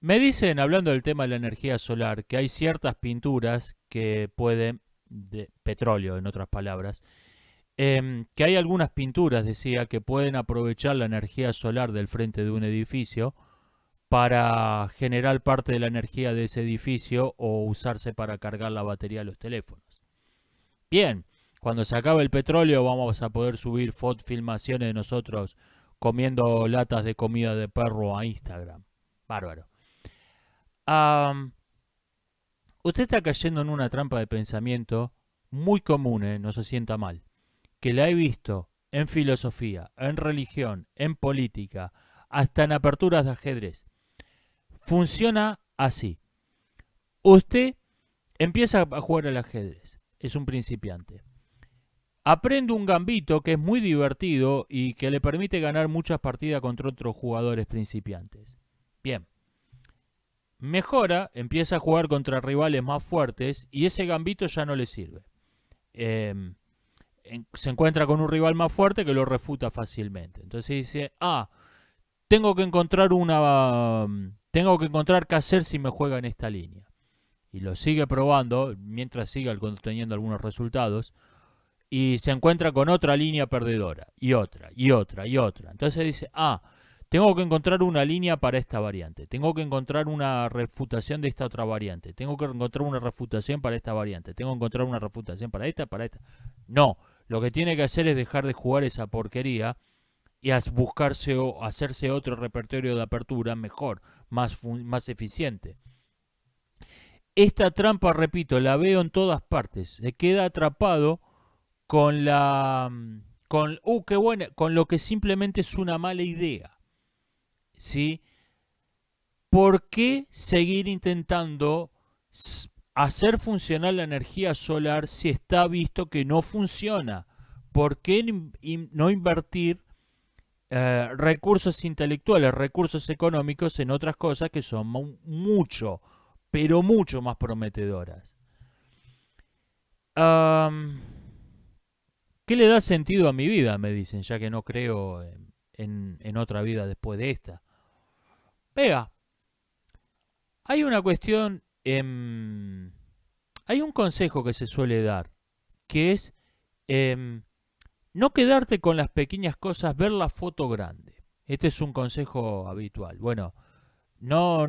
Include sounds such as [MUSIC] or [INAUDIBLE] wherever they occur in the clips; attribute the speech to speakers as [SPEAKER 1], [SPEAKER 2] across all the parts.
[SPEAKER 1] Me dicen, hablando del tema de la energía solar, que hay ciertas pinturas que pueden, de petróleo en otras palabras, em, que hay algunas pinturas, decía, que pueden aprovechar la energía solar del frente de un edificio para generar parte de la energía de ese edificio o usarse para cargar la batería de los teléfonos. Bien, cuando se acabe el petróleo vamos a poder subir filmaciones de nosotros comiendo latas de comida de perro a Instagram. Bárbaro usted está cayendo en una trampa de pensamiento muy común, ¿eh? no se sienta mal, que la he visto en filosofía, en religión, en política, hasta en aperturas de ajedrez. Funciona así. Usted empieza a jugar al ajedrez, es un principiante. Aprende un gambito que es muy divertido y que le permite ganar muchas partidas contra otros jugadores principiantes. Bien mejora, empieza a jugar contra rivales más fuertes y ese gambito ya no le sirve. Em, se encuentra con un rival más fuerte que lo refuta fácilmente. Entonces dice, ah, tengo que encontrar una... Mm, tengo que encontrar qué hacer si me juega en esta línea. Y lo sigue probando mientras sigue obteniendo algunos resultados. Y se encuentra con otra línea perdedora. Y otra, y otra, y otra. Entonces dice, ah, tengo que encontrar una línea para esta variante. Tengo que encontrar una refutación de esta otra variante. Tengo que encontrar una refutación para esta variante. Tengo que encontrar una refutación para esta, para esta. No, lo que tiene que hacer es dejar de jugar esa porquería y buscarse o hacerse otro repertorio de apertura mejor, más, más eficiente. Esta trampa, repito, la veo en todas partes. Se queda atrapado con la... Con, uh, qué con lo que simplemente es una mala idea. ¿sí? ¿Por qué seguir intentando hacer funcionar la energía solar si está visto que no funciona? ¿Por qué no invertir eh, recursos intelectuales, recursos económicos en otras cosas que son mucho, pero mucho más prometedoras? ¿Qué le da sentido a mi vida? Me dicen, ya que no creo en otra vida después de esta hay una cuestión, em, hay un consejo que se suele dar, que es em, no quedarte con las pequeñas cosas, ver la foto grande. Este es un consejo habitual. Bueno, no,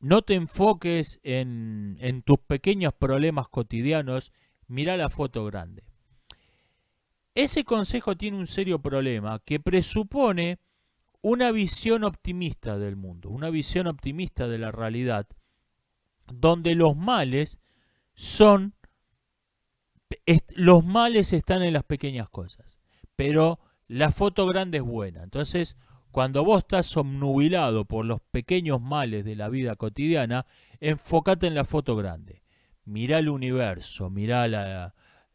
[SPEAKER 1] no te enfoques en, en tus pequeños problemas cotidianos, mira la foto grande. Ese consejo tiene un serio problema que presupone una visión optimista del mundo, una visión optimista de la realidad, donde los males son, los males están en las pequeñas cosas, pero la foto grande es buena. Entonces, cuando vos estás somnubilado por los pequeños males de la vida cotidiana, enfócate en la foto grande. Mirá el universo, mirá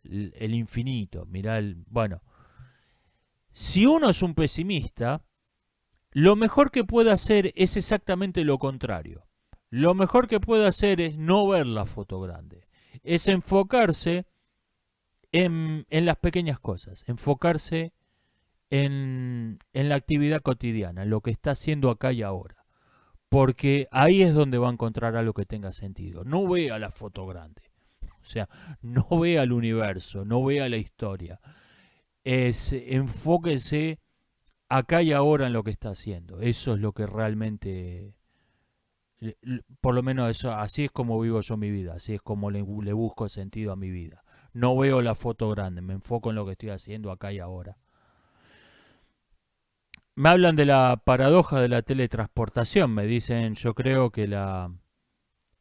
[SPEAKER 1] el infinito, mirá el... Bueno, si uno es un pesimista, lo mejor que puede hacer es exactamente lo contrario. Lo mejor que puede hacer es no ver la foto grande, es enfocarse en, las pequeñas cosas, enfocarse en, la actividad cotidiana, en lo que está haciendo acá y ahora. Porque ahí es donde va a encontrar algo que tenga sentido. No vea la foto grande. O sea, no vea el universo, no vea la historia. Es, enfóquese acá y ahora en lo que está haciendo. Eso es lo que realmente, por lo menos eso, así es como vivo yo mi vida, así es como le, busco sentido a mi vida. No veo la foto grande, me enfoco en lo que estoy haciendo acá y ahora. Me hablan de la paradoja de la teletransportación, me dicen, yo creo que la,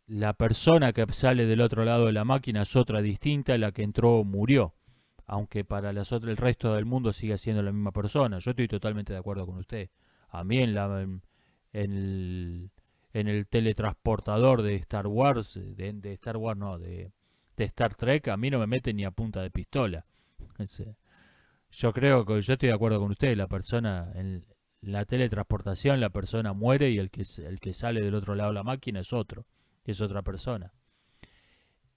[SPEAKER 1] la persona que sale del otro lado de la máquina es otra distinta a la que entró murió aunque para las otras, el resto del mundo sigue siendo la misma persona. Yo estoy totalmente de acuerdo con usted. A mí en, la, en, el, teletransportador de Star Wars, de, Star Wars no, de, Star Trek, a mí no me mete ni a punta de pistola. [LAUGHS] yo creo que yo estoy de acuerdo con usted, la persona en la teletransportación, la persona muere y el que, el que sale del otro lado de la máquina es otro, es otra persona.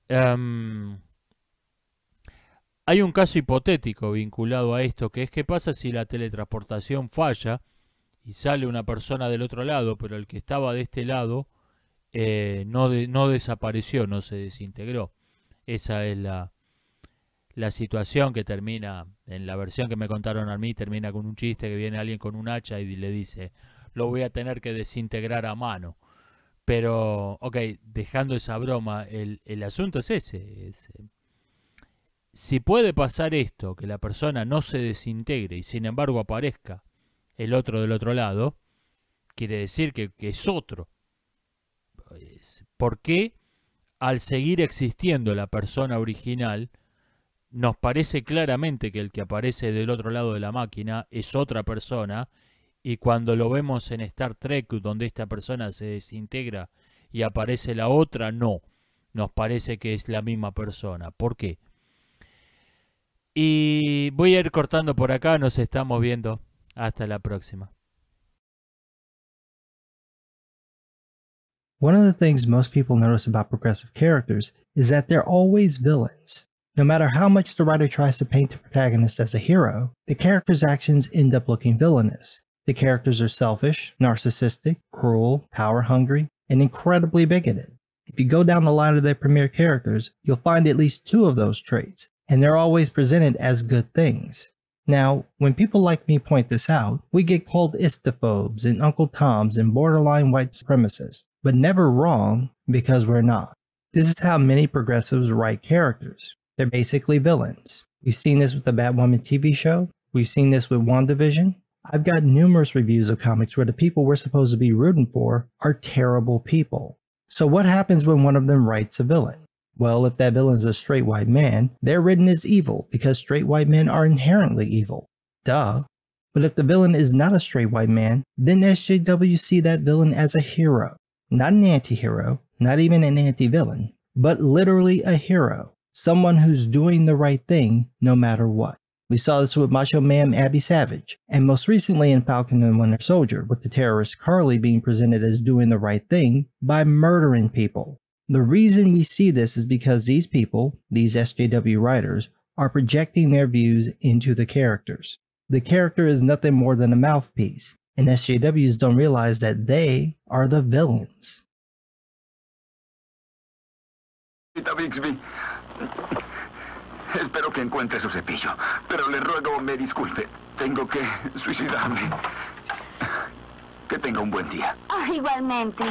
[SPEAKER 1] Em, hay un caso hipotético vinculado a esto, que es qué pasa si la teletransportación falla y sale una persona del otro lado, pero el que estaba de este lado eh, no, no desapareció, no se desintegró. Esa es la, situación que termina, en la versión que me contaron a mí, termina con un chiste que viene alguien con un hacha y le dice, lo voy a tener que desintegrar a mano. Pero, ok, dejando esa broma, el, el asunto es ese. Es, eh, si puede pasar esto, que la persona no se desintegre y sin embargo aparezca el otro del otro lado, quiere decir que, es otro. ¿Por qué al seguir existiendo la persona original, nos parece claramente que el que aparece del otro lado de la máquina es otra persona? Y cuando lo vemos en Star Trek, donde esta persona se desintegra y aparece la otra, no. Nos parece que es la misma persona. ¿Por qué? Y voy a ir cortando por acá, nos estamos viendo. Hasta la próxima.
[SPEAKER 2] One of the things most people notice about progressive characters is that they're always villains. No matter how much the writer tries to paint the protagonist as a hero, the character's actions end up looking villainous. The characters are selfish, narcissistic, cruel, power hungry, and incredibly bigoted. If you go down the line of their premier characters, you'll find at least two of those traits, and they're always presented as good things. Now, when people like me point this out, we get called istophobes and Uncle Toms and borderline white supremacists, but never wrong because we're not. This is how many progressives write characters. They're basically villains. We've seen this with the Batwoman TV show, we've seen this with WandaVision. I've got numerous reviews of comics where the people we're supposed to be rooting for are terrible people. So, what happens when one of them writes a villain? Well, if that villain's a straight white man, they're written as evil because straight white men are inherently evil. Duh. But if the villain is not a straight white man, then SJW see that villain as a hero. Not an anti hero, not even an anti villain, but literally a hero. Someone who's doing the right thing no matter what. We saw this with Macho Man Abby Savage, and most recently in Falcon and Winter Soldier, with the terrorist Carly being presented as doing the right thing by murdering people. The reason we see this is because these people, these SJW writers, are projecting their views into the characters. The character is nothing more than a mouthpiece, and SJWs don't realize that they are the villains. Bixby,
[SPEAKER 1] espero que encuentre su cepillo, pero le ruego me disculpe. Tengo que suicidarme. Que tenga un buen día.
[SPEAKER 2] Oh, igualmente.